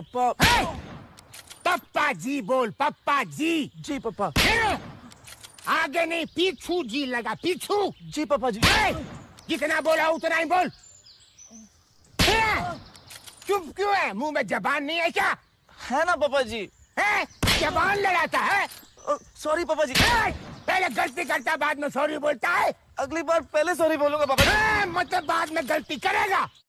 पप्पा hey! पप्पा जी बोल पप्पा जी जी पप्पा आगे नहीं पीछू जी लगा पीछू जी पप्पा जी hey! जितना बोला उतना ही बोल चुप क्यों है मुंह में जबान नहीं है क्या है ना पापा जी है जबान लड़ाता है सॉरी पापा जी पहले गलती करता बाद में सॉरी बोलता है अगली बार पहले सॉरी बोलूंगा पापा जी मतलब बाद में गलती करेगा